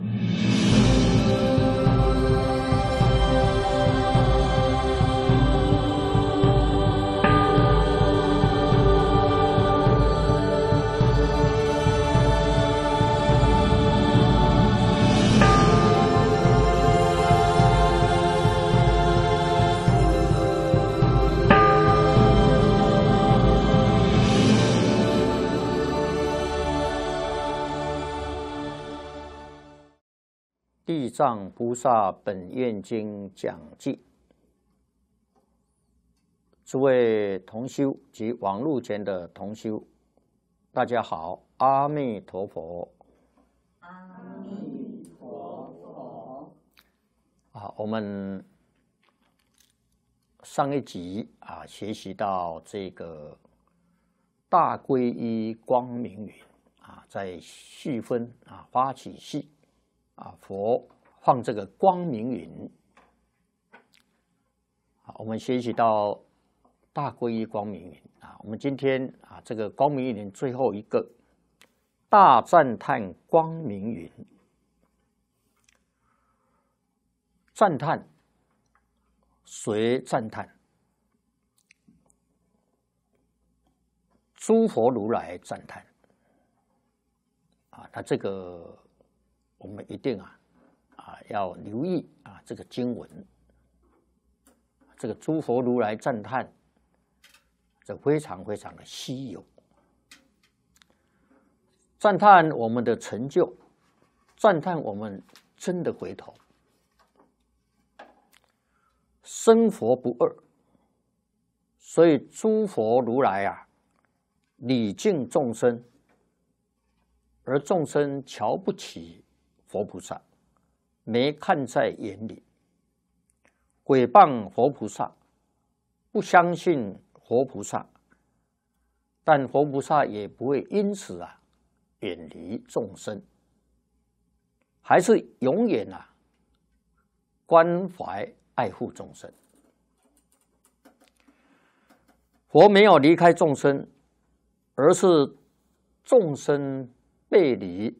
you《地藏菩萨本愿经》讲记，诸位同修及网路间的同修，大家好，阿弥陀佛，阿弥陀佛，啊，我们上一集啊，学习到这个大皈依光明云啊，在细分啊，发起细。啊！佛放这个光明云，好，我们学习到大皈依光明云啊。我们今天啊，这个光明云最后一个大赞叹光明云，赞叹谁赞叹？诸佛如来赞叹啊。他这个。我们一定啊，啊要留意啊，这个经文，这个诸佛如来赞叹，这非常非常的稀有，赞叹我们的成就，赞叹我们真的回头，生佛不二，所以诸佛如来啊礼敬众生，而众生瞧不起。佛菩萨没看在眼里，诽谤佛菩萨，不相信佛菩萨，但佛菩萨也不会因此啊远离众生，还是永远啊关怀爱护众生。佛没有离开众生，而是众生背离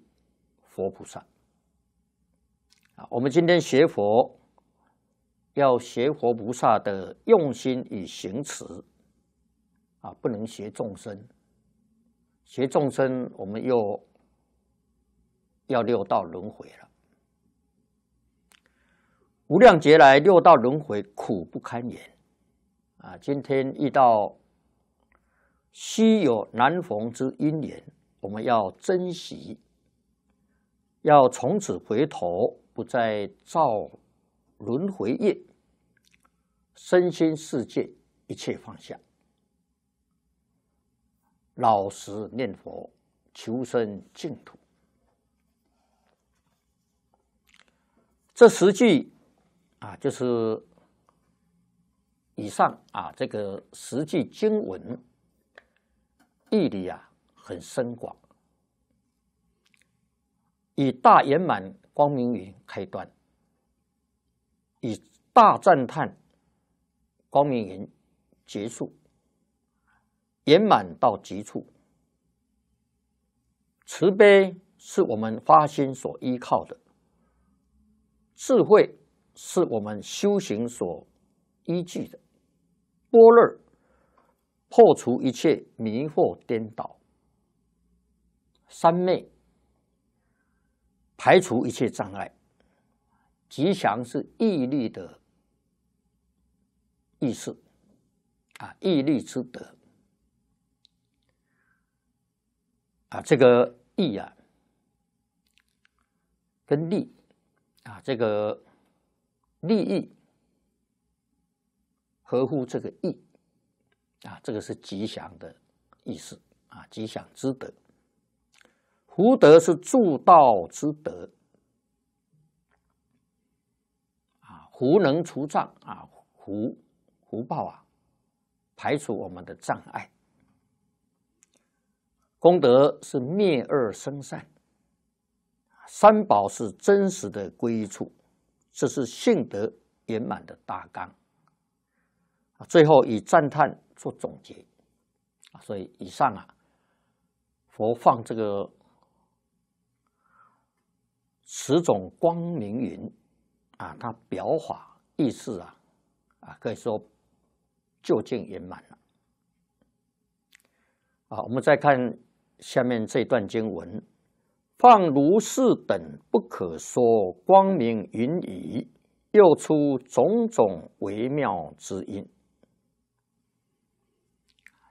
佛菩萨。啊，我们今天学佛，要学佛菩萨的用心与行持，啊，不能学众生。学众生，我们又要六道轮回了。无量劫来，六道轮回苦不堪言，啊，今天遇到稀有难逢之因缘，我们要珍惜，要从此回头。不再造轮回业，身心世界一切放下，老实念佛，求生净土。这十句啊，就是以上啊，这个实际经文意义啊，很深广，以大圆满。光明云开端，以大赞叹光明云结束，圆满到极处。慈悲是我们发心所依靠的，智慧是我们修行所依据的，波若破除一切迷惑颠倒，三昧。排除一切障碍，吉祥是毅力的意思，啊，毅力之德，啊，这个毅啊，跟利啊，这个利益合乎这个义，啊，这个是吉祥的意思，啊，吉祥之德。福德是助道之德，啊，福能除障啊，福福报啊，排除我们的障碍。功德是灭恶生善，三宝是真实的归处，这是性德圆满的大纲。最后以赞叹做总结，啊，所以以上啊，佛放这个。此种光明云啊，它表法意思啊，啊，可以说究竟圆满了。啊，我们再看下面这段经文：放如是等不可说光明云矣，又出种种微妙之音。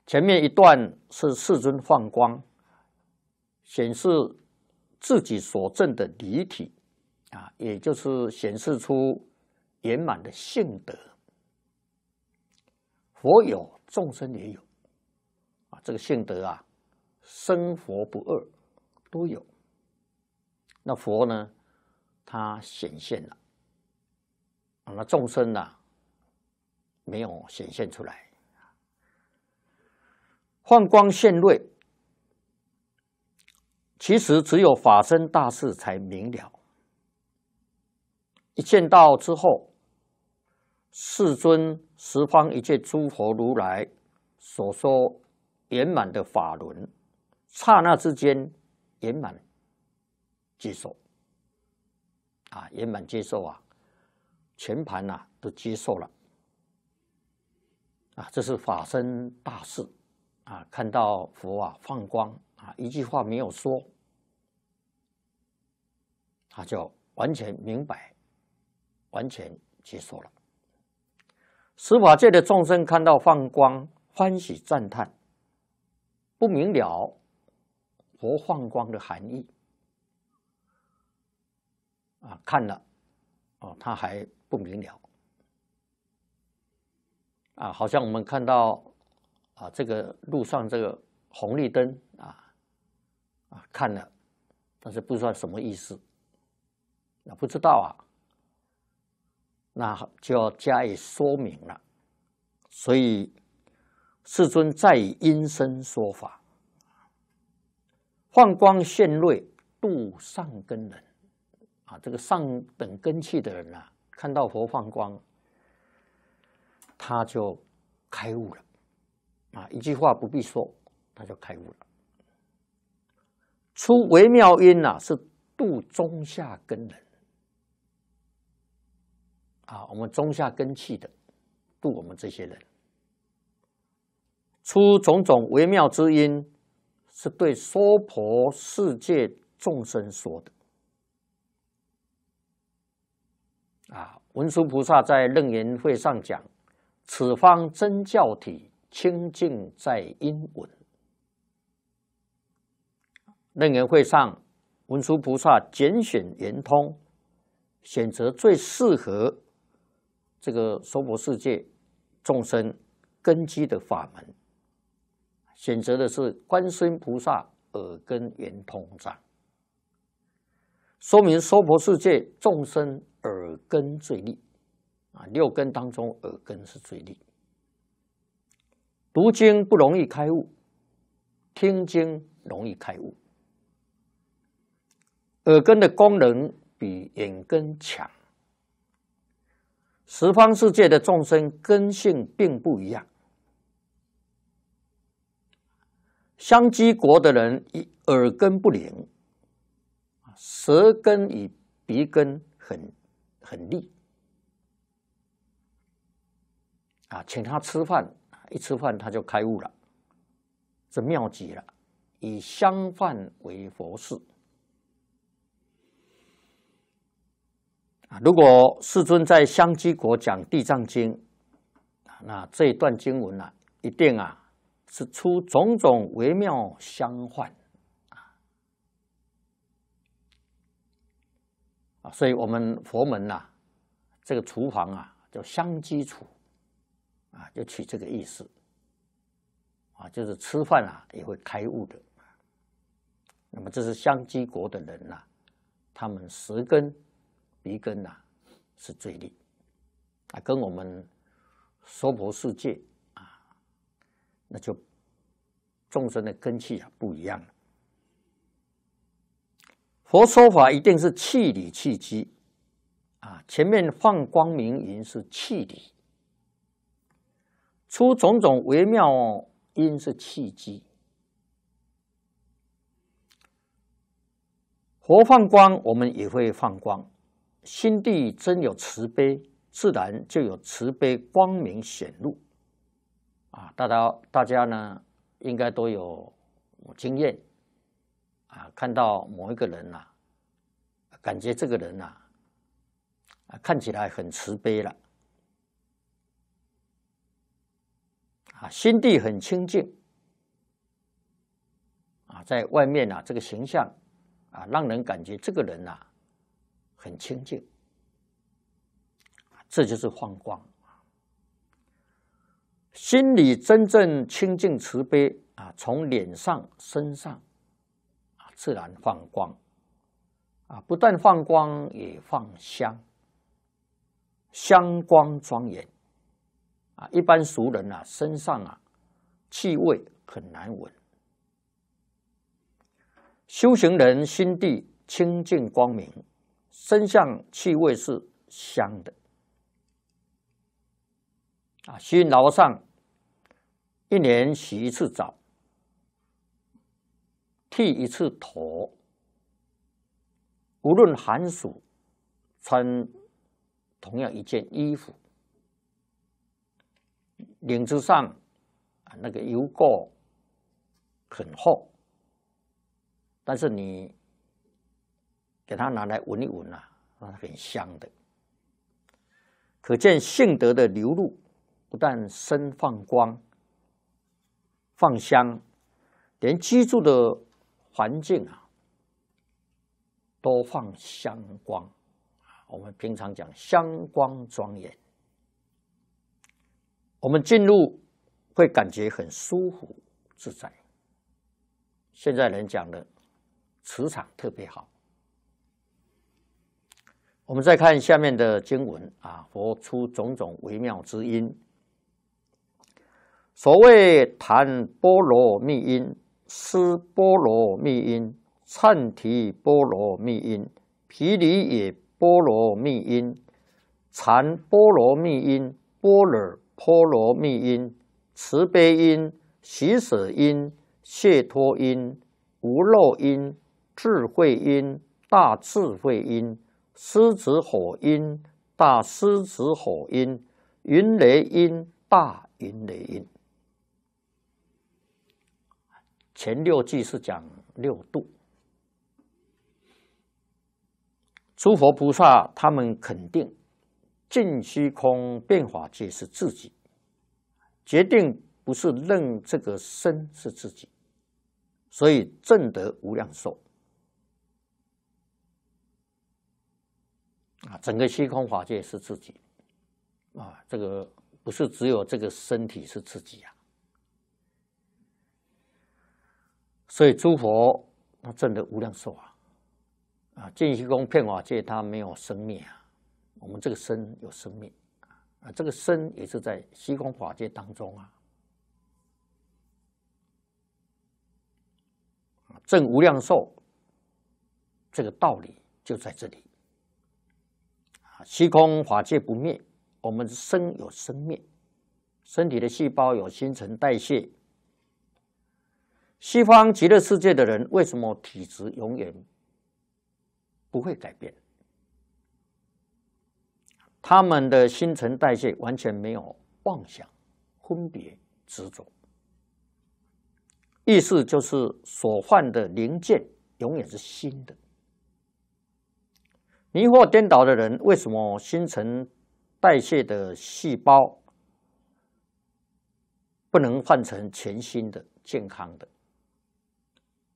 前面一段是世尊放光，显示。自己所证的离体，啊，也就是显示出圆满的性德。佛有，众生也有，啊，这个性德啊，生佛不二，都有。那佛呢，它显现了；，那众生呢，没有显现出来。幻光现锐其实只有法身大士才明了，一见到之后，世尊十方一切诸佛如来所说圆满的法轮，刹那之间圆满接受，啊，圆满接受啊，全盘呐都接受了，啊，这是法身大事，啊，看到佛啊放光，啊，一句话没有说。他就完全明白，完全结束了。司法界的众生看到放光，欢喜赞叹，不明了佛放光的含义。啊，看了，啊，他还不明了。啊，好像我们看到啊，这个路上这个红绿灯啊，啊，看了，但是不知道什么意思。那不知道啊，那就要加以说明了。所以世尊再以音声说法，放光现瑞度上根人啊，这个上等根器的人啊，看到佛放光，他就开悟了啊，一句话不必说，他就开悟了。出微妙音呐，是度中下根人。啊，我们中下根器的度我们这些人，出种种微妙之音，是对娑婆世界众生说的。啊，文殊菩萨在楞严会上讲，此方真教体清净在音闻。楞严会上，文殊菩萨拣选圆通，选择最适合。这个娑婆世界众生根基的法门，选择的是观世音菩萨耳根圆通章，说明娑婆世界众生耳根最利啊，六根当中耳根是最利。读经不容易开悟，听经容易开悟。耳根的功能比眼根强。十方世界的众生根性并不一样。香积国的人，一耳根不灵，舌根与鼻根很很利，啊，请他吃饭，一吃饭他就开悟了，这妙极了，以香饭为佛事。啊，如果世尊在香积国讲《地藏经》，啊，那这一段经文呢，一定啊，是出种种微妙相幻，啊，所以我们佛门呐，这个厨房啊，叫香积厨，啊，就取这个意思，啊，就是吃饭啊，也会开悟的。那么这是香积国的人呐，他们十根。离根呐，是最利啊！跟我们娑婆世界啊，那就众生的根气啊不一样了。佛说法一定是气理气机啊！前面放光明云是气理，出种种微妙音是气机。佛放光，我们也会放光。心地真有慈悲，自然就有慈悲光明显露。啊，大家大家呢，应该都有经验。啊，看到某一个人呐，感觉这个人呐，啊，看起来很慈悲了。啊，心地很清净。啊，在外面呢，这个形象，啊，让人感觉这个人呐。很清净，这就是放光心里真正清净慈悲啊，从脸上、身上，啊，自然放光，啊，不但放光也放香，香光庄严，啊，一般俗人啊，身上啊，气味很难闻。修行人心地清净光明。身上气味是香的，啊，新牢上一年洗一次澡，剃一次头，无论寒暑，穿同样一件衣服，领子上啊那个油垢很厚，但是你。给他拿来闻一闻啊，那很香的。可见性德的流露，不但身放光、放香，连居住的环境啊，都放香光。我们平常讲香光庄严，我们进入会感觉很舒服自在。现在人讲的磁场特别好。我们再看下面的经文啊，佛出种种微妙之音。所谓谈波罗蜜音、思波罗蜜音、颤提波罗蜜音、毗梨也波罗蜜音、禅波罗蜜音、波尔波罗蜜音、慈悲音、喜舍音、解脱音、无漏音、智慧音、大智慧音。狮子火音，大狮子火音，云雷音，大云雷音。前六句是讲六度。诸佛菩萨他们肯定，净虚空变化界是自己，决定不是认这个身是自己，所以正得无量寿。啊，整个虚空法界是自己啊，这个不是只有这个身体是自己啊。所以诸佛那证的无量寿啊，啊，净虚空骗法界它没有生灭啊。我们这个生有生灭啊，啊，这个生也是在虚空法界当中啊。证无量寿这个道理就在这里。虚空法界不灭，我们生有生灭，身体的细胞有新陈代谢。西方极乐世界的人为什么体质永远不会改变？他们的新陈代谢完全没有妄想、分别、执着，意思就是所换的零件永远是新的。迷惑颠倒的人，为什么新陈代谢的细胞不能换成全新的、健康的？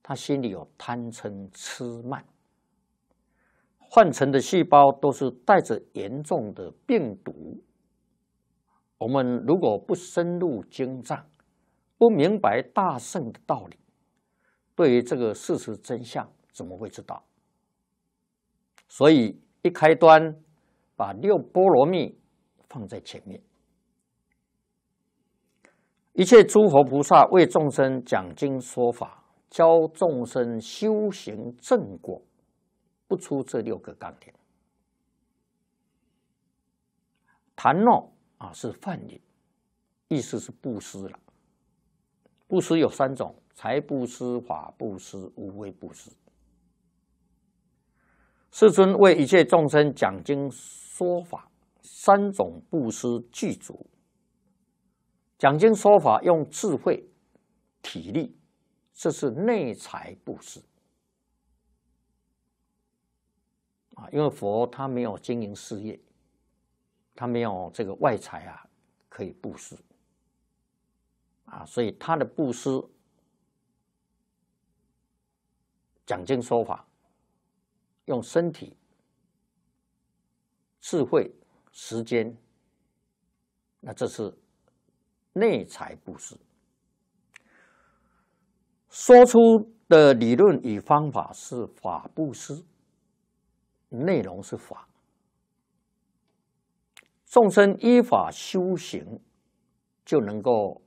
他心里有贪嗔痴慢，换成的细胞都是带着严重的病毒。我们如果不深入精藏，不明白大圣的道理，对于这个事实真相，怎么会知道？所以一开端，把六波罗蜜放在前面。一切诸佛菩萨为众生讲经说法，教众生修行正果，不出这六个纲领。谈诺啊，是梵音，意思是布施了。布施有三种：财布施、法布施、无畏布施。世尊为一切众生讲经说法，三种布施具足。讲经说法用智慧、体力，这是内财布施。啊，因为佛他没有经营事业，他没有这个外财啊，可以布施。啊，所以他的布施讲经说法。用身体、智慧、时间，那这是内财布施。说出的理论与方法是法布施，内容是法，众生依法修行，就能够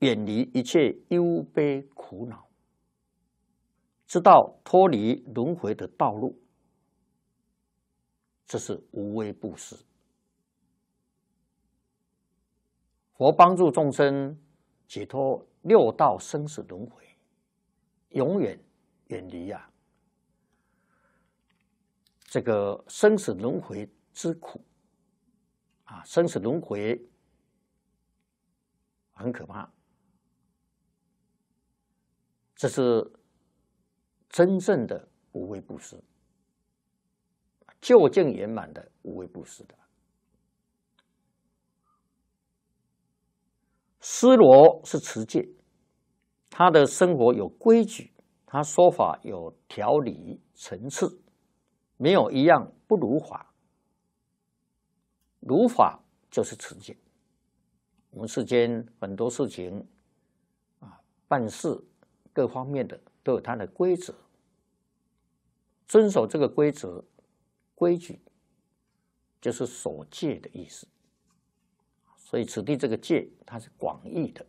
远离一切忧悲苦恼。知道脱离轮回的道路，这是无微不至。佛帮助众生解脱六道生死轮回，永远远离呀这个生死轮回之苦。啊，生死轮回很可怕，这是。真正的无为布施，究竟圆满的无为布施的，思罗是持戒，他的生活有规矩，他说法有条理层次，没有一样不如法，如法就是持戒。我们世间很多事情，啊，办事各方面的。都有它的规则，遵守这个规则、规矩，就是所戒的意思。所以此地这个戒，它是广义的。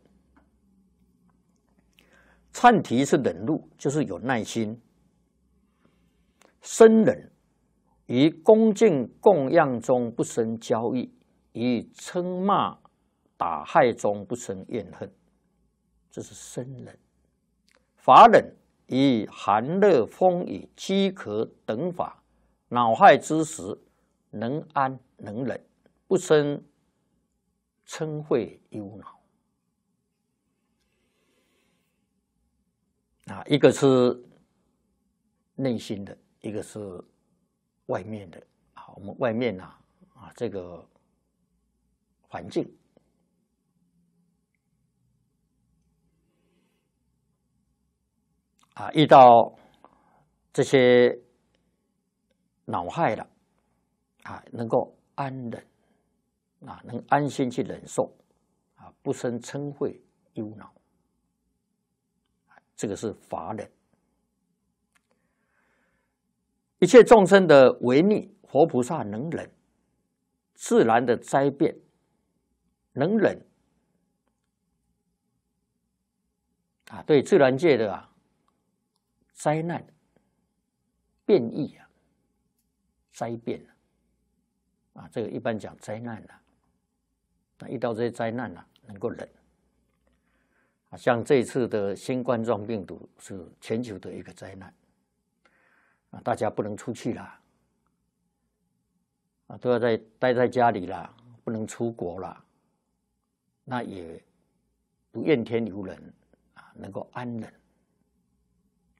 禅提是忍辱，就是有耐心。生忍，于恭敬供养中不生交易，于称骂打害中不生怨恨，这是生忍。法忍。以寒热风雨饥渴等法恼害之时，能安能忍，不生嗔恚忧恼。啊，一个是内心的一个是外面的啊，我们外面呐啊，这个环境。啊，遇到这些恼害了，啊，能够安忍，啊，能安心去忍受，啊，不生嗔恚忧恼，这个是法忍。一切众生的违逆，佛菩萨能忍，自然的灾变能忍，啊，对自然界的啊。灾难、变异啊，灾变啊，啊，这个一般讲灾难啊，那遇到这些灾难啊，能够忍啊，像这次的新冠状病毒是全球的一个灾难啊，大家不能出去了啊，都要在待在家里了，不能出国了，那也不怨天尤人啊，能够安忍。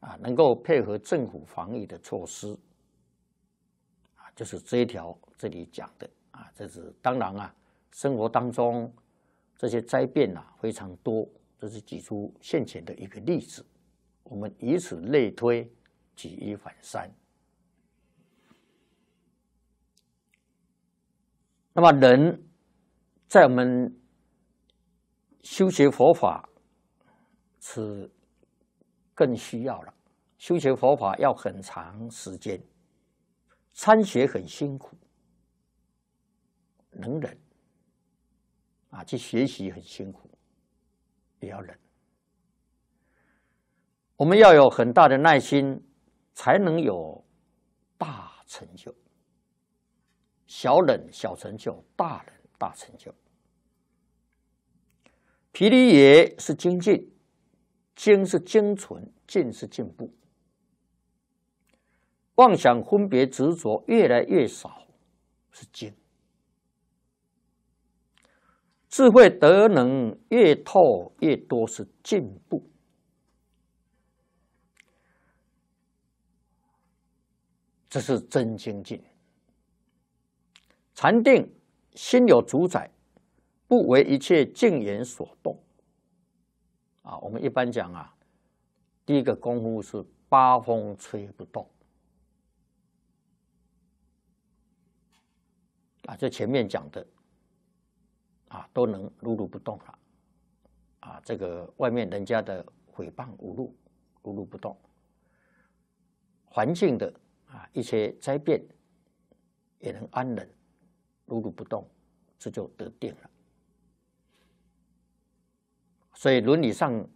啊，能够配合政府防疫的措施，啊，就是这一条这里讲的啊。这是当然啊，生活当中这些灾变啊非常多，这是举出现前的一个例子。我们以此类推，举一反三。那么，人在我们修学佛法是。更需要了，修学佛法要很长时间，参学很辛苦，能忍啊，去学习很辛苦，也要忍。我们要有很大的耐心，才能有大成就。小忍小成就，大忍大成就。毗梨耶是精进。精是精纯，进是进步。妄想分别执着越来越少，是精；智慧德能越透越多，是进步。这是真精进。禅定心有主宰，不为一切境言所动。啊，我们一般讲啊，第一个功夫是八风吹不动，啊，就前面讲的，啊，都能如如不动了，啊，这个外面人家的诽谤无路，如如不动，环境的啊，一些灾变也能安忍，如如不动，这就得定了。所以伦理上，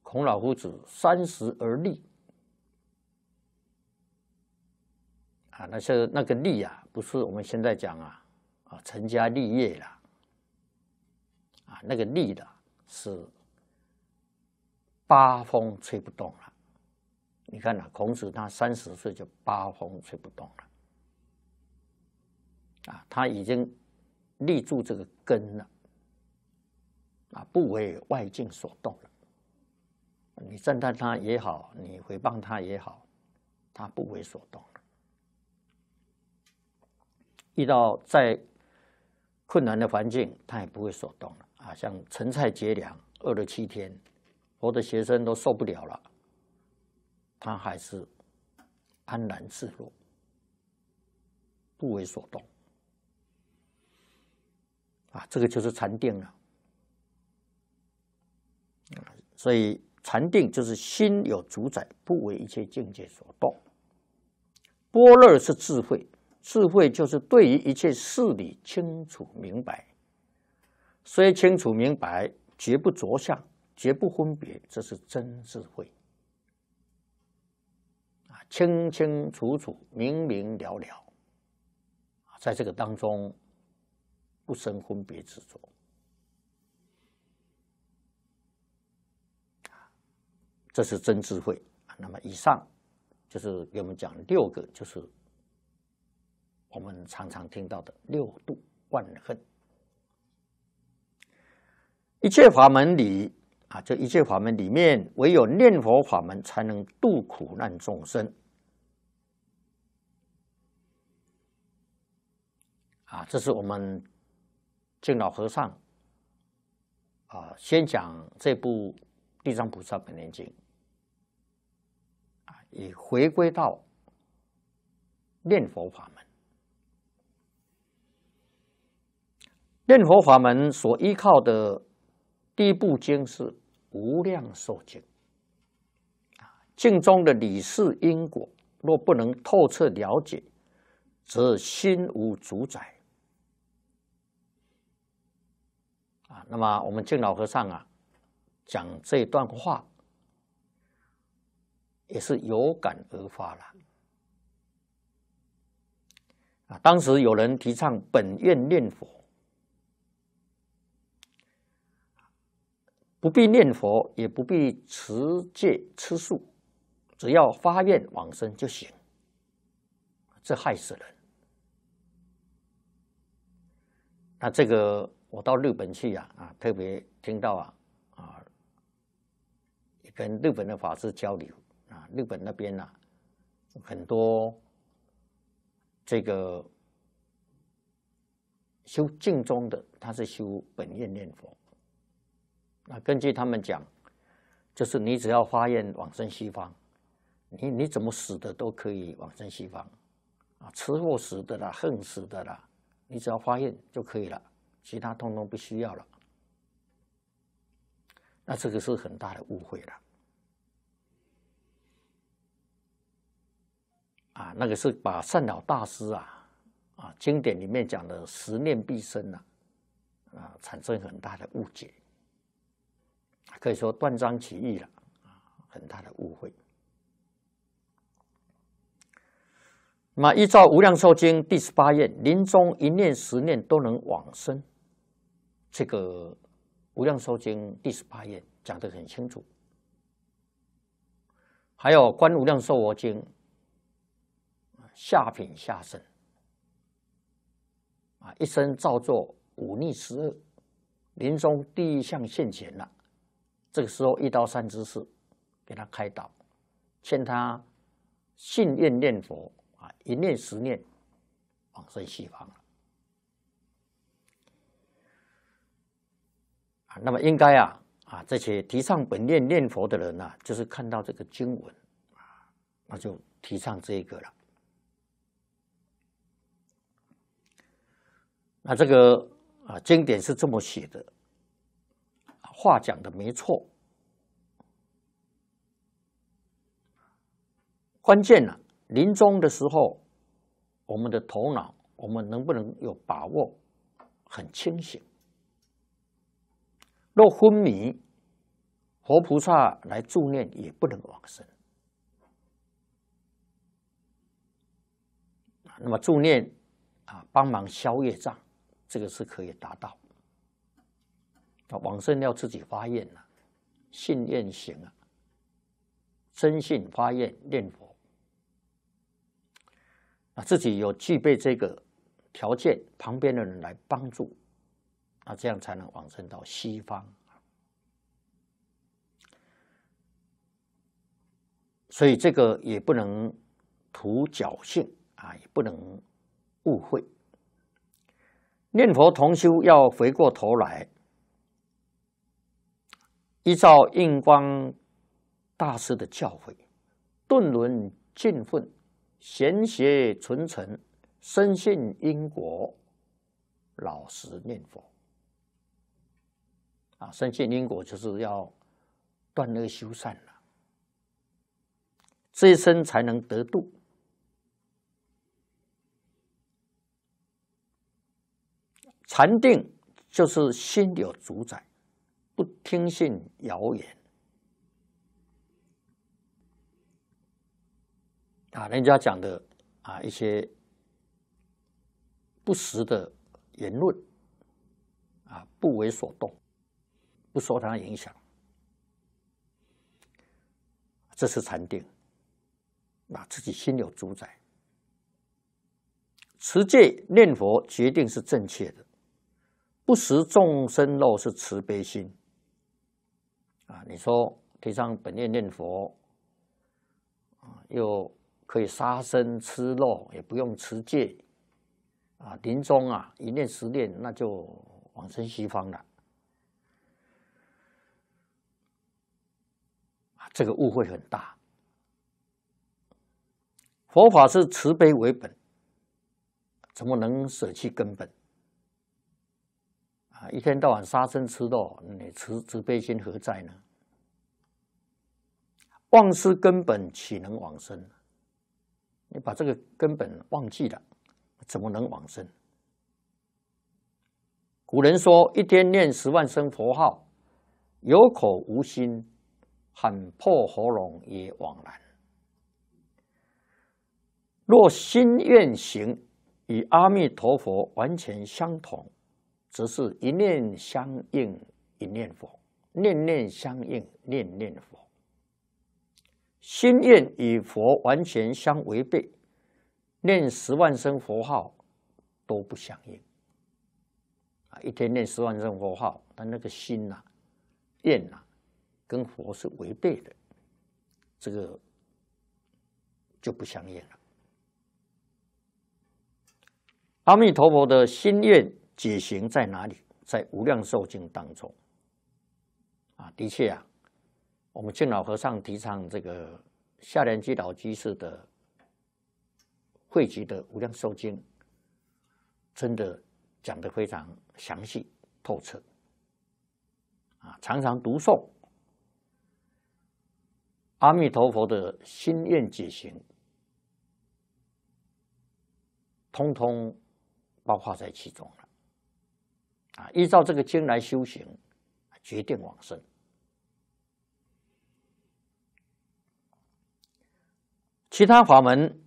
孔老夫子三十而立，啊，那是那个立啊，不是我们现在讲啊，啊，成家立业了，啊，那个立的是八风吹不动了。你看啊，孔子他三十岁就八风吹不动了，啊，他已经立住这个根了。啊，不为外境所动了。你赞叹他也好，你诽谤他也好，他不为所动了。遇到再困难的环境，他也不会所动了。啊，像陈菜节粮饿了七天，我的学生都受不了了，他还是安然自若，不为所动。啊，这个就是禅定了。所以禅定就是心有主宰，不为一切境界所动。般若是智慧，智慧就是对于一切事理清楚明白。虽清楚明白，绝不着相，绝不分别，这是真智慧。啊，清清楚楚，明明了了。在这个当中，不生分别执着。这是真智慧。那么，以上就是给我们讲六个，就是我们常常听到的六度万恨。一切法门里啊，这一切法门里面，唯有念佛法门才能度苦难众生。啊，这是我们敬老和尚啊，先讲这部《地藏菩萨本愿经》。已回归到念佛法门，念佛法门所依靠的第一部经是《无量寿经》啊。经中的理事因果，若不能透彻了解，则心无主宰啊。那么，我们敬老和尚啊，讲这段话。也是有感而发了啊！当时有人提倡本愿念佛，不必念佛，也不必持戒吃素，只要发愿往生就行。这害死人！那这个我到日本去啊啊，特别听到啊啊，跟日本的法师交流。日本那边呢，很多这个修净宗的，他是修本愿念佛。那根据他们讲，就是你只要发愿往生西方，你你怎么死的都可以往生西方啊！吃货死的啦，恨死的啦，你只要发愿就可以了，其他通通不需要了。那这个是很大的误会了。啊，那个是把善导大师啊，啊，经典里面讲的十念必生啊啊，产生很大的误解，可以说断章取义了，啊，很大的误会。那依照《无量寿经》第十八愿，临终一念十念都能往生，这个《无量寿经》第十八愿讲的很清楚。还有《观无量寿佛经》。下品下生，啊，一生造作五逆十恶，临终第一项现前了。这个时候，一刀三之势给他开导，劝他信愿念佛啊，一念十念往生西方了。啊，那么应该啊啊，这些提倡本念念佛的人呢，就是看到这个经文啊，那就提倡这个了。那这个啊，经典是这么写的，话讲的没错。关键呢，临终的时候，我们的头脑，我们能不能有把握，很清醒？若昏迷，活菩萨来助念也不能往生。那么助念啊，帮忙消业障。这个是可以达到啊！往生要自己发愿啊，信愿行啊，真信发愿念佛啊，自己有具备这个条件，旁边的人来帮助啊，这样才能往生到西方。所以这个也不能图侥幸啊，也不能误会。念佛同修要回过头来，依照印光大师的教诲，顿轮尽分，贤学纯诚，深信因果，老实念佛。啊，深信因果就是要断恶修善了，这一生才能得度。禅定就是心有主宰，不听信谣言啊！人家讲的啊，一些不实的言论啊，不为所动，不受他影响。这是禅定，啊，自己心有主宰，持戒念佛，决定是正确的。不食众生肉是慈悲心，啊！你说提倡本愿念佛，啊，又可以杀生吃肉，也不用持戒，啊，临终啊一念十念，那就往生西方了，啊，这个误会很大。佛法是慈悲为本，怎么能舍弃根本？一天到晚杀生吃肉，你慈慈悲心何在呢？忘失根本，岂能往生？你把这个根本忘记了，怎么能往生？古人说：“一天念十万声佛号，有口无心，喊破喉咙也枉然。若心愿行与阿弥陀佛完全相同。”只是一念相应一念佛，念念相应念念佛，心愿与佛完全相违背，念十万声佛号都不相应啊！一天念十万声佛号，但那个心呐，愿呐，跟佛是违背的，这个就不相应了。阿弥陀佛的心愿。解行在哪里？在无量寿经当中，啊，的确啊，我们敬老和尚提倡这个下莲居老居士的汇集的无量寿经，真的讲的非常详细透彻，啊，常常读诵阿弥陀佛的心愿解行，通通包括在其中了。啊，依照这个经来修行，决定往生。其他法门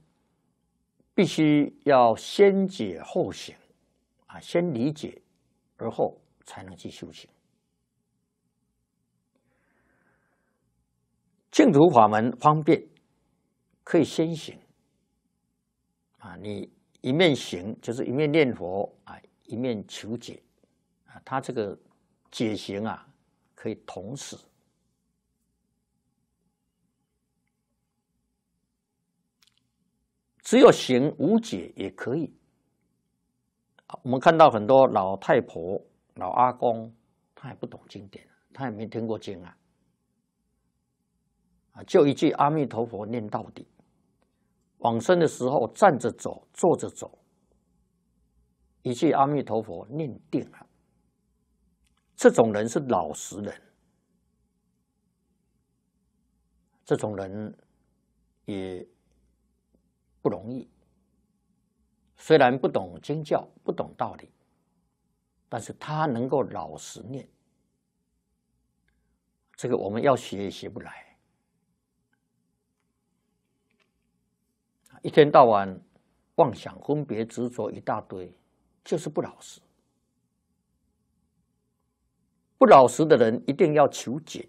必须要先解后行，啊，先理解，而后才能去修行。净土法门方便，可以先行。啊，你一面行就是一面念佛啊，一面求解。他这个解行啊，可以同时只有行无解也可以。我们看到很多老太婆、老阿公，他也不懂经典，他也没听过经啊，啊，就一句阿弥陀佛念到底，往生的时候站着走、坐着走，一句阿弥陀佛念定了。这种人是老实人，这种人也不容易。虽然不懂经教，不懂道理，但是他能够老实念。这个我们要学也学不来，一天到晚妄想分别执着一大堆，就是不老实。不老实的人一定要求解，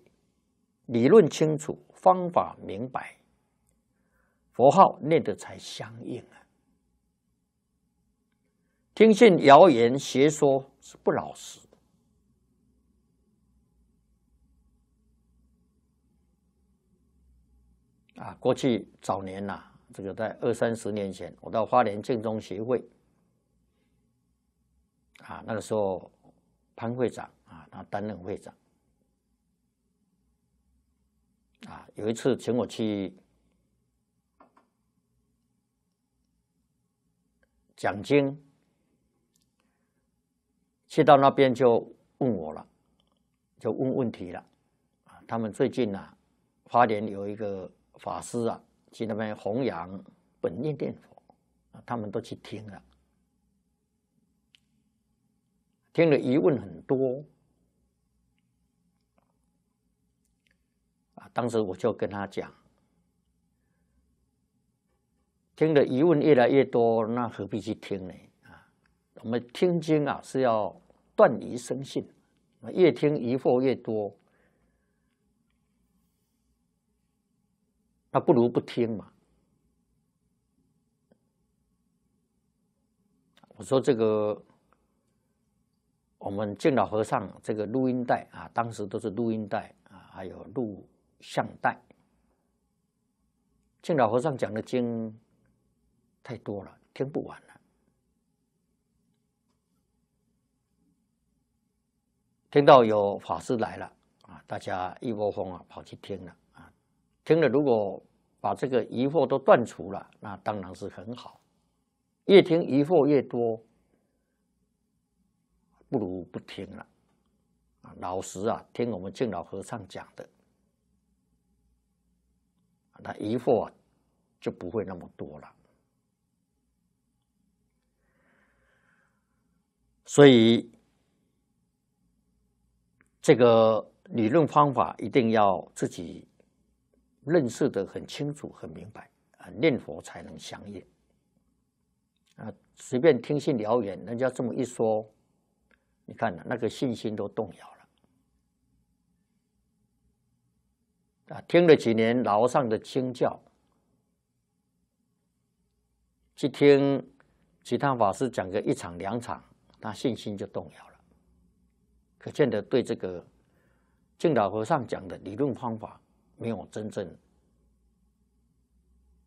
理论清楚，方法明白，佛号念的才相应啊！听信谣言邪说是不老实啊！过去早年呐，这个在二三十年前，我到花莲正中协会啊，那个时候潘会长。啊，他担任会长。啊，有一次请我去讲经，去到那边就问我了，就问问题了。啊，他们最近呢，花莲有一个法师啊，去那边弘扬本念念佛，啊，他们都去听了，听了疑问很多。当时我就跟他讲，听的疑问越来越多，那何必去听呢？啊，我们听经啊是要断疑生信，越听疑惑越多，那不如不听嘛。我说这个，我们敬老和尚这个录音带啊，当时都是录音带啊，还有录。上待。净老和尚讲的经太多了，听不完了。听到有法师来了啊，大家一窝蜂啊跑去听了啊。听了如果把这个疑惑都断除了，那当然是很好。越听疑惑越多，不如不听了。啊，老实啊，听我们净老和尚讲的。那疑惑就不会那么多了，所以这个理论方法一定要自己认识的很清楚、很明白啊，念佛才能相应啊，随便听信谣言，人家这么一说，你看那个信心都动摇了。啊，听了几年牢上的清教，去听其他法师讲个一场两场，那信心就动摇了。可见得对这个净老和尚讲的理论方法没有真正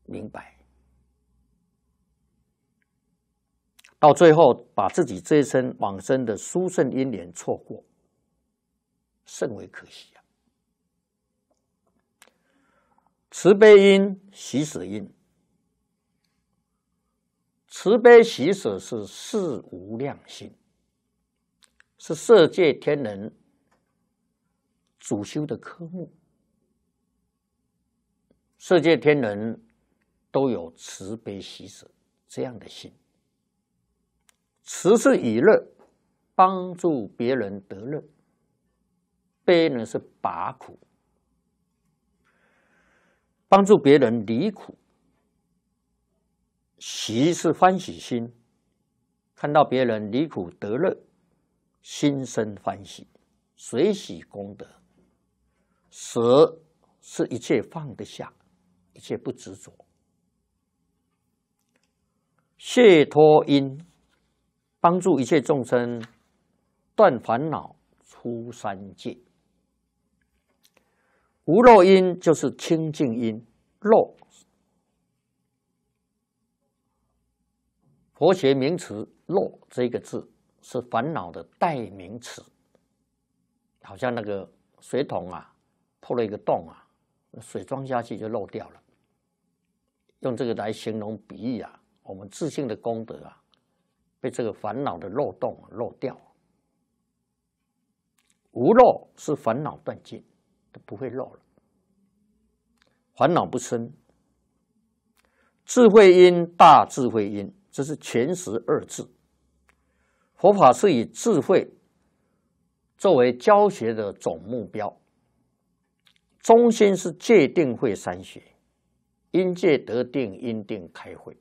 明白，到最后把自己这一生往生的殊胜因缘错过，甚为可惜啊！慈悲因、喜舍因，慈悲喜舍是四无量心，是色界天人主修的科目。色界天人都有慈悲喜舍这样的心，慈是以乐帮助别人得乐，悲呢是拔苦。帮助别人离苦，喜是欢喜心，看到别人离苦得乐，心生欢喜，随喜功德。舍是一切放得下，一切不执着。谢脱因，帮助一切众生断烦恼，出三界。无漏音就是清净音，漏。佛学名词“漏”这个字是烦恼的代名词，好像那个水桶啊破了一个洞啊，水装下去就漏掉了。用这个来形容比喻啊，我们自信的功德啊，被这个烦恼的漏洞漏掉。无漏是烦恼断尽。都不会漏了，烦恼不生，智慧因大智慧因，这是全十二字。佛法是以智慧作为教学的总目标，中心是戒定慧三学，因戒得定，因定开慧，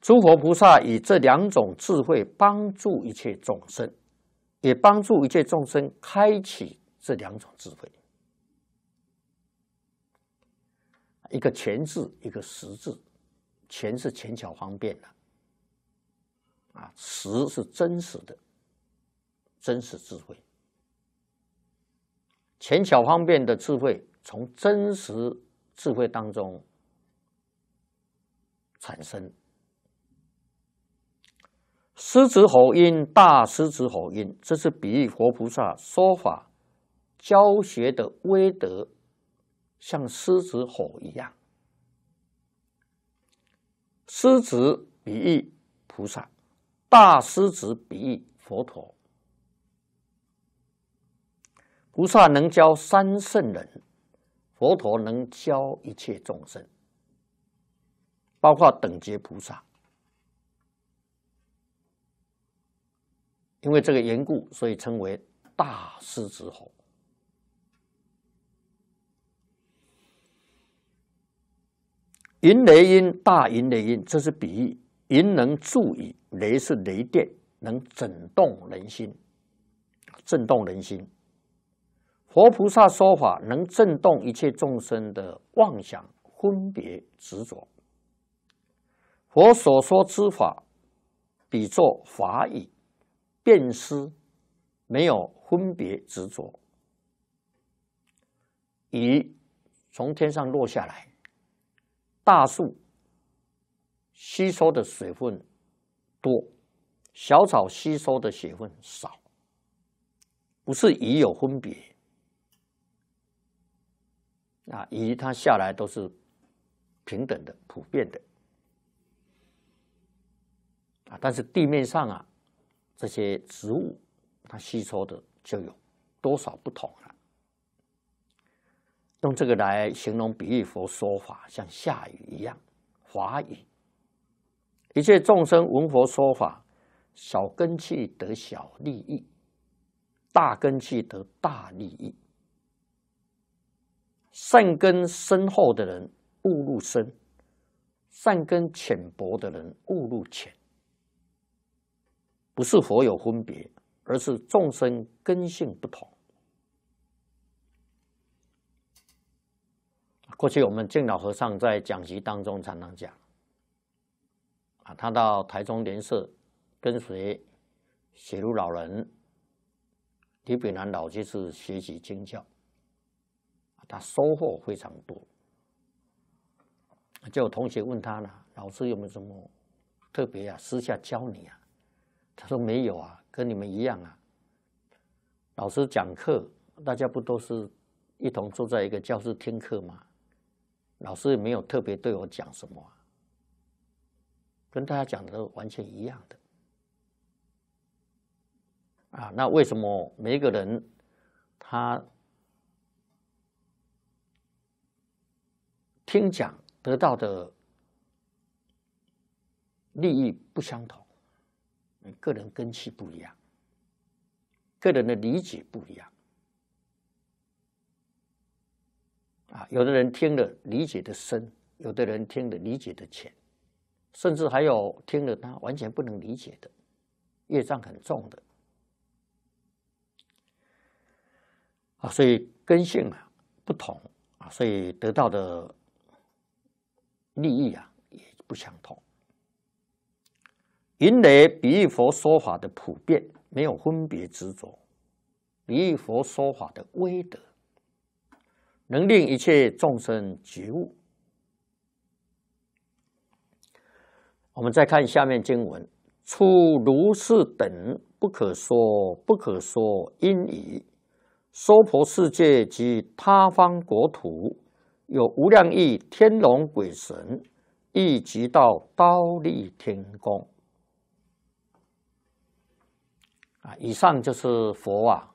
诸佛菩萨以这两种智慧帮助一切众生。也帮助一切众生开启这两种智慧，一个前置，一个实质。前是权巧方便的，啊，实是真实的，真实智慧。权巧方便的智慧从真实智慧当中产生。狮子吼音，大狮子吼音，这是比喻佛菩萨说法教学的威德，像狮子吼一样。狮子比喻菩萨，大狮子比喻佛陀。菩萨能教三圣人，佛陀能教一切众生，包括等觉菩萨。因为这个缘故，所以称为大师之吼。云雷音，大云雷音，这是比喻云能助雨，雷是雷电，能震动人心，震动人心。佛菩萨说法能震动一切众生的妄想、分别、执着。佛所说之法，比作法语。辨识没有分别执着，雨从天上落下来，大树吸收的水分多，小草吸收的水分少，不是雨有分别，啊，雨它下来都是平等的、普遍的，啊，但是地面上啊。这些植物，它吸收的就有多少不同了。用这个来形容比喻佛说法，像下雨一样，华雨。一切众生闻佛说法，小根器得小利益，大根器得大利益。善根深厚的人误入深，善根浅薄的人误入浅。不是佛有分别，而是众生根性不同。过去我们敬老和尚在讲席当中常常讲，啊，他到台中莲社跟随写入老人、李炳南老居士学习经教，他收获非常多。就有同学问他呢，老师有没有什么特别啊？私下教你啊？他说：“没有啊，跟你们一样啊。老师讲课，大家不都是一同坐在一个教室听课吗？老师也没有特别对我讲什么，跟大家讲的都完全一样的啊。那为什么每一个人他听讲得到的利益不相同？”个人根气不一样，个人的理解不一样啊。有的人听了理解的深，有的人听了理解的浅，甚至还有听了他完全不能理解的，业障很重的啊。所以根性啊不同啊，所以得到的利益啊也不相同。云雷比喻佛说法的普遍，没有分别执着；比喻佛说法的威德，能令一切众生觉悟。我们再看下面经文：出如是等不可说不可说因已，娑婆世界及他方国土有无量亿天龙鬼神，亦即到刀立天宫。以上就是佛啊，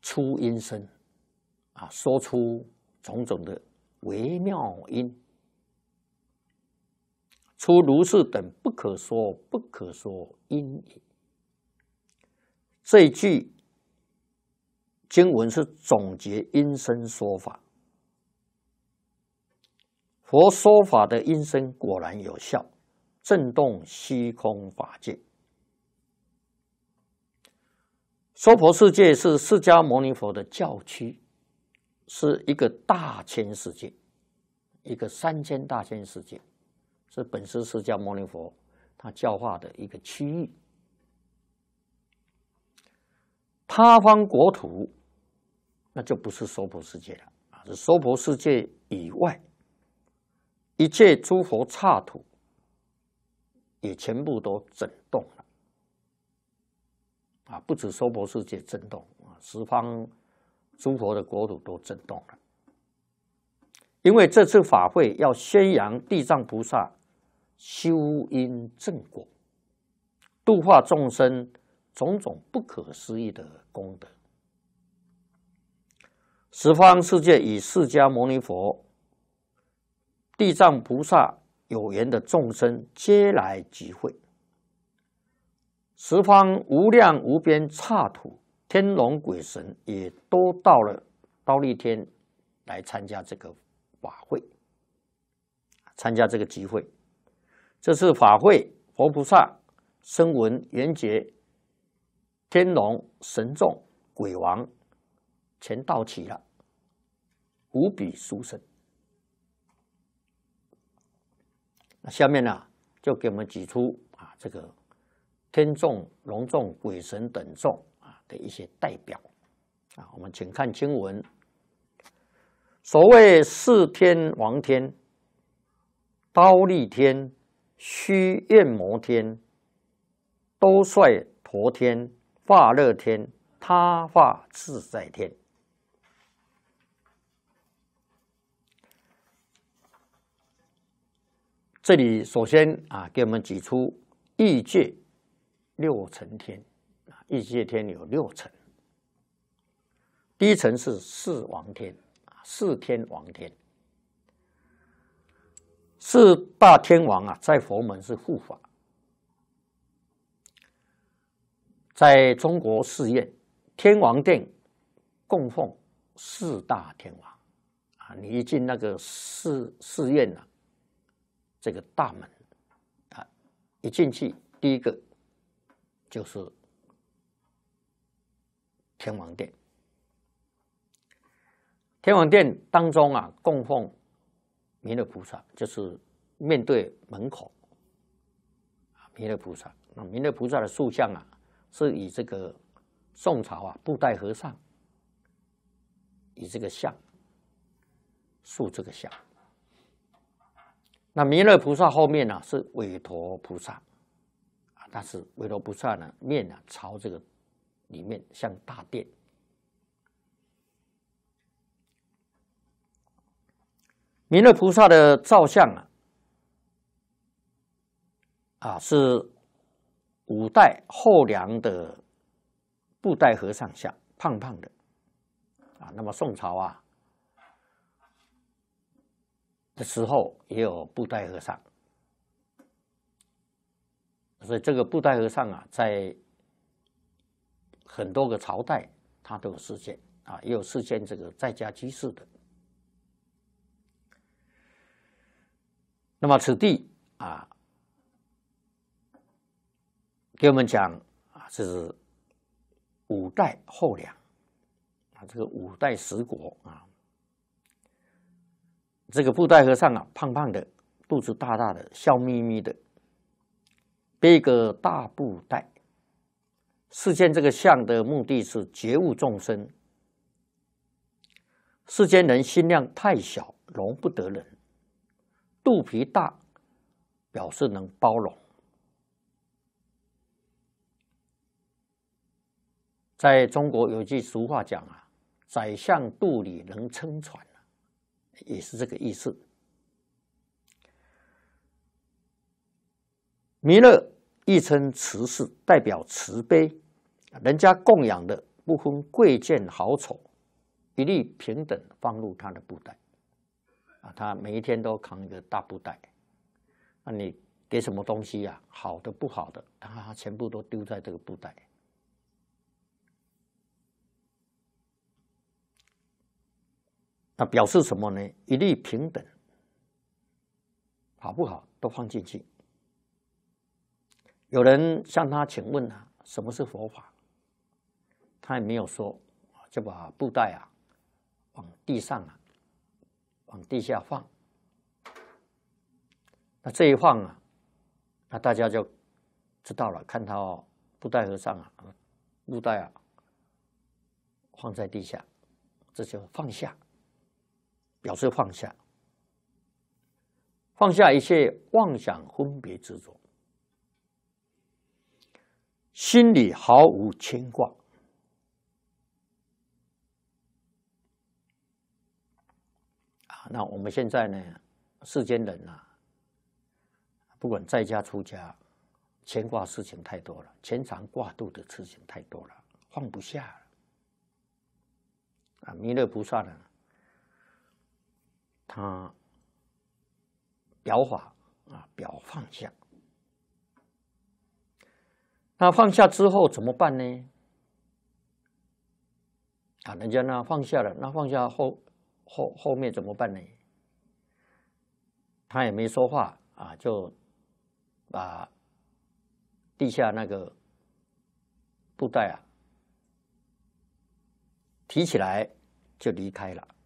出音声，啊，说出种种的微妙音，出如是等不可说、不可说音也。这句经文是总结音声说法，佛说法的音声果然有效。震动虚空法界，娑婆世界是释迦牟尼佛的教区，是一个大千世界，一个三千大千世界是本师释迦牟尼佛他教化的一个区域。他方国土那就不是娑婆世界了啊！是娑婆世界以外一切诸佛刹土。也全部都震动了，啊，不止娑婆世界震动啊，十方诸佛的国土都震动了。因为这次法会要宣扬地藏菩萨修因正果、度化众生种种不可思议的功德，十方世界以释迦牟尼佛、地藏菩萨。有缘的众生皆来集会，十方无量无边刹土，天龙鬼神也都到了刀立天来参加这个法会，参加这个集会。这次法会，佛菩萨、声闻、缘觉、天龙、神众、鬼王，全到齐了，无比殊胜。下面呢，就给我们举出啊，这个天众、龙众、鬼神等众啊的一些代表啊，我们请看经文。所谓四天王天、刀立天、须焰摩天、都率陀天、化乐天、他化自在天。这里首先啊，给我们举出异界六层天啊，异界天有六层，第一层是四王天啊，四天王天，四大天王啊，在佛门是护法，在中国寺院天王殿供奉四大天王啊，你一进那个寺寺院呢。这个大门啊，一进去第一个就是天王殿。天王殿当中啊，供奉弥勒菩萨，就是面对门口弥勒菩萨。那弥勒菩萨的塑像啊，是以这个宋朝啊，布袋和尚以这个像塑这个像。那弥勒菩萨后面呢是韦陀菩萨，啊，但是韦陀菩萨呢面呢朝这个里面，像大殿。弥勒菩萨的造像啊，啊是五代后梁的布袋和尚像，胖胖的，啊，那么宋朝啊。的时候也有布袋和尚，所以这个布袋和尚啊，在很多个朝代，他都有事件啊，也有事件这个在家居士的。那么此地啊，给我们讲啊，这是五代后梁，啊，这个五代十国啊。这个布袋和尚啊，胖胖的，肚子大大的，笑眯眯的，背一个大布袋。世间这个相的目的是觉悟众生。世间人心量太小，容不得人。肚皮大，表示能包容。在中国有句俗话讲啊：“宰相肚里能撑船。”也是这个意思。弥勒亦称慈氏，代表慈悲，人家供养的不分贵贱好丑，一律平等放入他的布袋。啊，他每一天都扛一个大布袋。那你给什么东西呀？好的不好的，他全部都丢在这个布袋。那表示什么呢？一律平等，好不好？都放进去。有人向他请问啊，什么是佛法？他也没有说，就把布袋啊，往地上啊，往地下放。那这一放啊，那大家就知道了，看到布袋和尚啊，布袋啊，放在地下，这就放下。表示放下，放下一切妄想、分别、执着，心里毫无牵挂。啊，那我们现在呢？世间人啊，不管在家出家，牵挂事情太多了，牵肠挂肚的事情太多了，放不下。啊，弥勒菩萨呢？他表法啊，表放下。那放下之后怎么办呢？啊，人家那放下了，那放下后后后面怎么办呢？他也没说话啊，就把地下那个布袋啊提起来就离开了。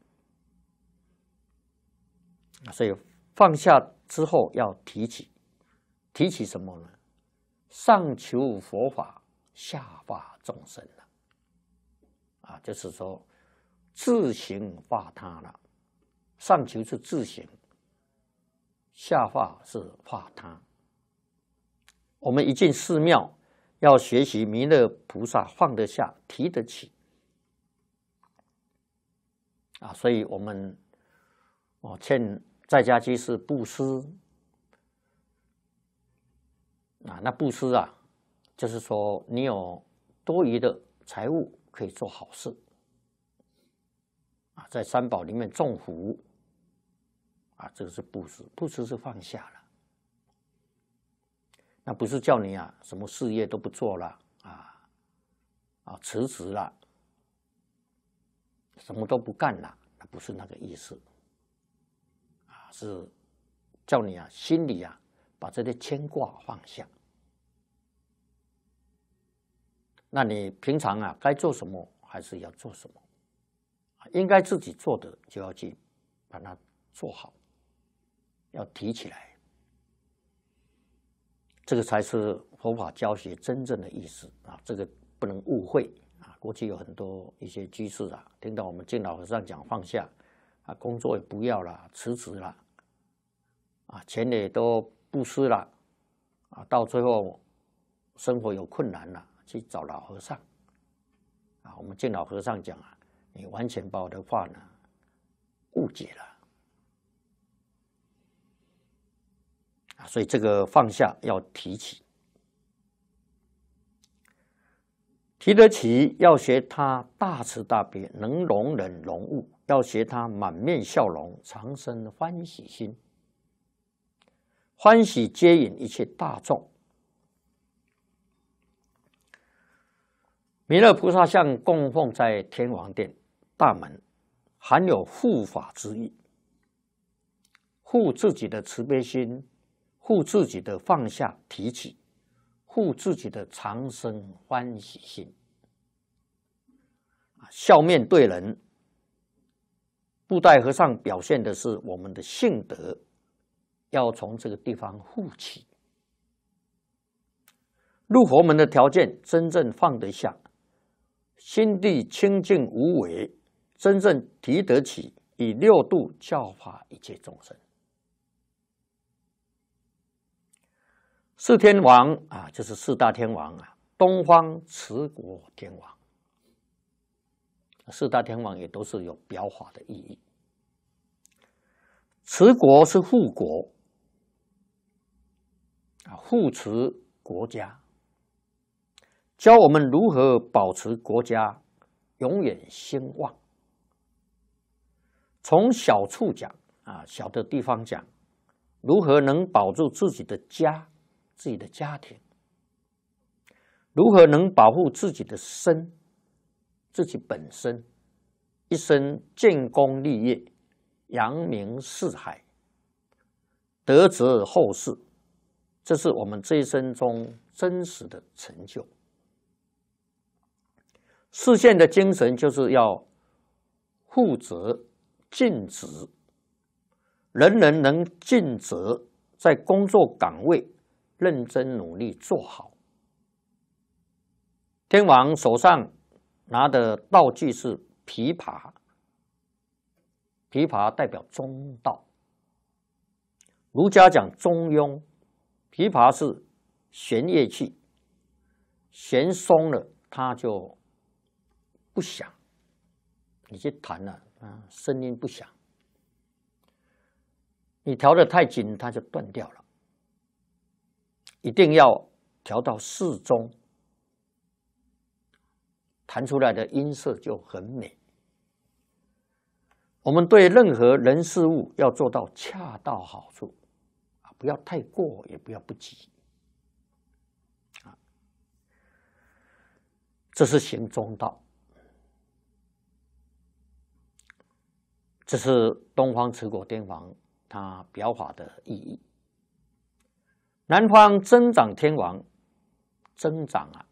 啊，所以放下之后要提起，提起什么呢？上求佛法，下化众生了。啊，就是说自行化他了。上求是自行，下化是化他。我们一进寺庙，要学习弥勒菩萨放得下，提得起。啊，所以我们我劝。在家居是布施啊，那布施啊，就是说你有多余的财物可以做好事啊，在三宝里面种福啊，这个是布施，布施是放下了，那不是叫你啊什么事业都不做了啊啊辞职了，什么都不干了，那不是那个意思。是叫你啊，心里啊，把这些牵挂放下。那你平常啊，该做什么还是要做什么，应该自己做的就要去把它做好，要提起来。这个才是佛法教学真正的意思啊！这个不能误会啊！过去有很多一些居士啊，听到我们净老和尚讲放下。啊，工作也不要了，辞职了，啊，钱也都不施了，啊，到最后生活有困难了，去找老和尚，啊，我们见老和尚讲啊，你完全把我的话呢误解了，啊，所以这个放下要提起。提得起，要学他大慈大悲，能容忍容物；要学他满面笑容，常生欢喜心，欢喜接引一切大众。弥勒菩萨像供奉在天王殿大门，含有护法之意，护自己的慈悲心，护自己的放下提起。护自己的长生欢喜心，啊，笑面对人。布袋和尚表现的是我们的性德，要从这个地方护起。入佛门的条件，真正放得下，心地清净无为，真正提得起，以六度教化一切众生。四天王啊，就是四大天王啊。东方持国天王，四大天王也都是有标法的意义。持国是护国啊，护持国家，教我们如何保持国家永远兴旺。从小处讲啊，小的地方讲，如何能保住自己的家。自己的家庭，如何能保护自己的身，自己本身一生建功立业，扬名四海，德泽后世，这是我们这一生中真实的成就。视线的精神就是要负责尽职，人人能尽责，在工作岗位。认真努力做好。天王手上拿的道具是琵琶，琵琶代表中道。儒家讲中庸，琵琶是弦乐器，弦松了它就不响，你去弹了啊，声音不响。你调的太紧，它就断掉了。一定要调到适中，弹出来的音色就很美。我们对任何人事物要做到恰到好处，啊，不要太过，也不要不及，啊，这是行中道。这是东方持国天王他表法的意义。南方增长天王，增长啊，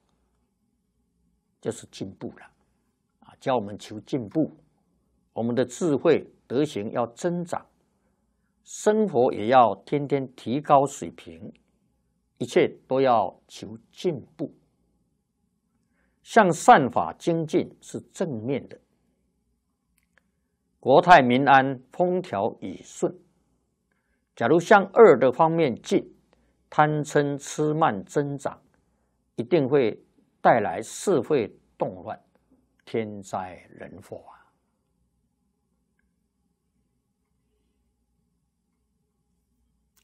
就是进步了啊！教我们求进步，我们的智慧德行要增长，生活也要天天提高水平，一切都要求进步。向善法精进是正面的，国泰民安，风调雨顺。假如向恶的方面进。贪嗔痴慢增长，一定会带来社会动乱、天灾人祸啊！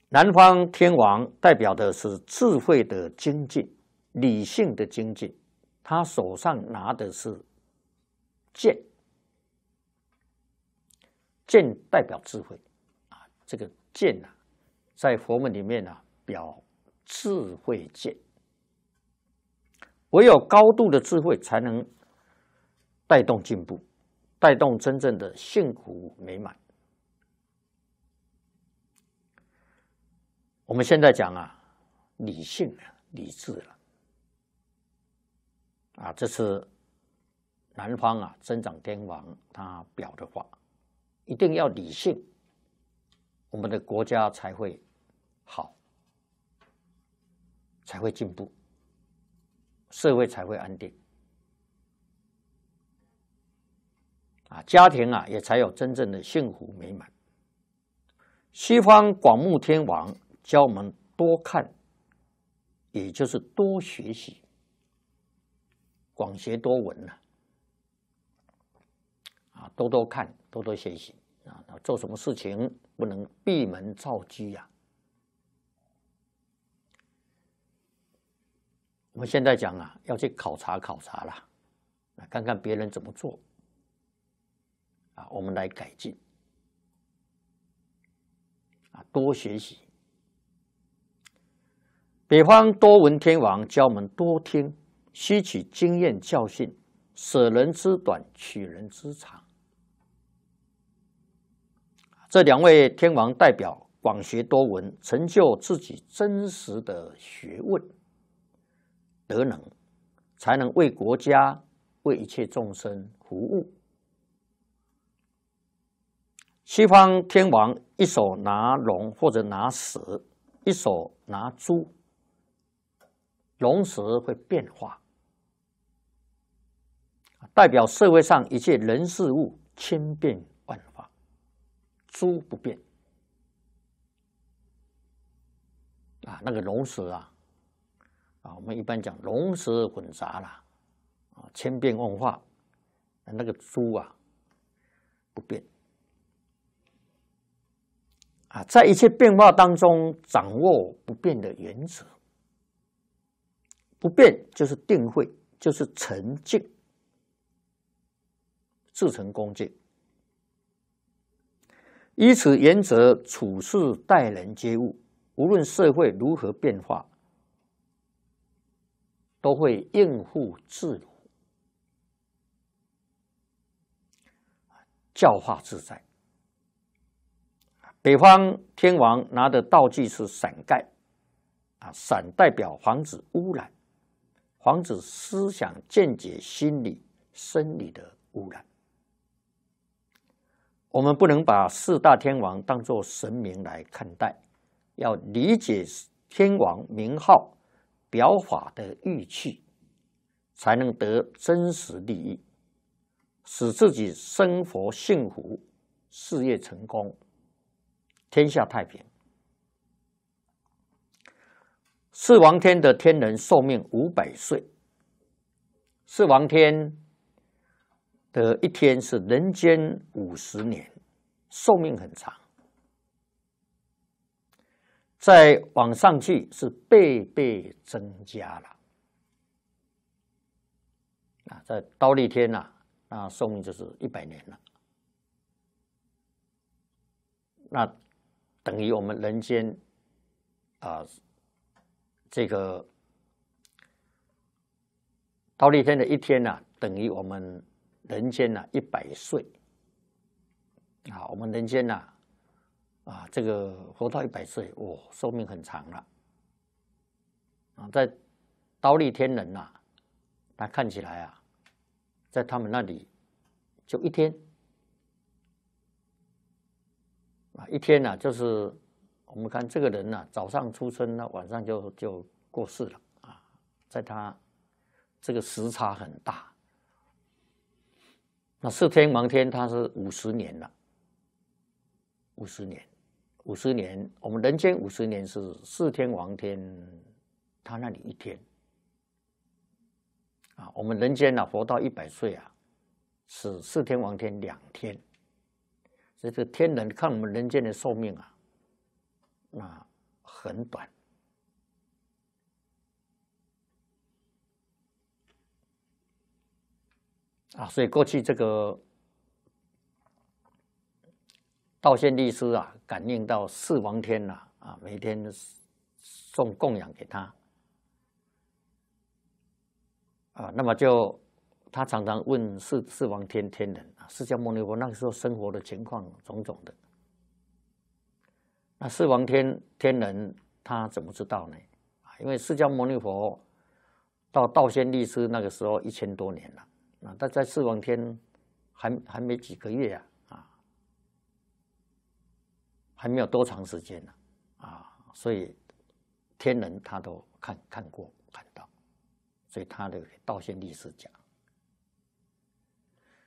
南方天王代表的是智慧的精进、理性的精进，他手上拿的是剑，剑代表智慧啊。这个剑啊，在佛门里面呢。表智慧界，唯有高度的智慧，才能带动进步，带动真正的幸福美满。我们现在讲啊，理性了，理智了，啊，这是南方啊增长天王他表的话，一定要理性，我们的国家才会好。才会进步，社会才会安定，啊，家庭啊也才有真正的幸福美满。西方广目天王教我们多看，也就是多学习，广学多闻呐，啊，多多看，多多学习啊，做什么事情不能闭门造车呀？我们现在讲啊，要去考察考察了，看看别人怎么做，啊，我们来改进，啊，多学习。北方多闻天王教我们多听，吸取经验教训，舍人之短，取人之长。这两位天王代表广学多闻，成就自己真实的学问。德能才能为国家、为一切众生服务。西方天王一手拿龙或者拿石，一手拿猪，龙石会变化，代表社会上一切人事物千变万化，猪不变。啊，那个龙石啊。啊，我们一般讲龙蛇混杂啦，啊，千变万化，那个猪啊不变。啊，在一切变化当中，掌握不变的原则，不变就是定慧，就是沉静，自诚恭敬，依此原则处事待人接物，无论社会如何变化。都会应付自如，教化自在。北方天王拿的道具是伞盖，啊，伞代表防止污染，防止思想、见解、心理、生理的污染。我们不能把四大天王当作神明来看待，要理解天王名号。疗法的预期，才能得真实利益，使自己生活幸福，事业成功，天下太平。四王天的天人寿命五百岁，四王天的一天是人间五十年，寿命很长。再往上去是倍倍增加了啊，在刀立天呐，啊，寿命就是一百年了，那等于我们人间啊，这个刀立天的一天呢，等于我们人间呢一百岁啊，我们人间呢。啊，这个活到一百岁，哇，寿命很长了。啊，在刀立天人呐，他看起来啊，在他们那里就一天啊，一天呢，就是我们看这个人呢，早上出生呢，晚上就就过世了啊，在他这个时差很大，那四天王天他是五十年了，五十年。五十年，我们人间五十年是四天王天，他那里一天啊。我们人间呢，活到一百岁啊，是四天王天两天。所以这个天人看我们人间的寿命啊，那很短啊。所以过去这个。道仙律师啊，感应到四王天呐，啊，每天送供养给他，啊，那么就他常常问四四王天天人啊，释迦牟尼佛那个时候生活的情况种种的，那四王天天人他怎么知道呢？啊，因为释迦牟尼佛到道仙律师那个时候一千多年了，那他在四王天还还没几个月啊。还没有多长时间呢，啊，所以天人他都看看过看到，所以他的道线历史讲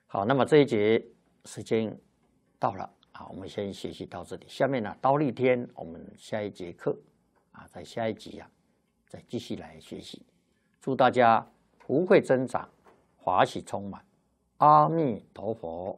好。那么这一节时间到了，啊，我们先学习到这里。下面呢，刀立天，我们下一节课啊，在下一集啊，再继续来学习。祝大家福慧增长，法喜充满。阿弥陀佛。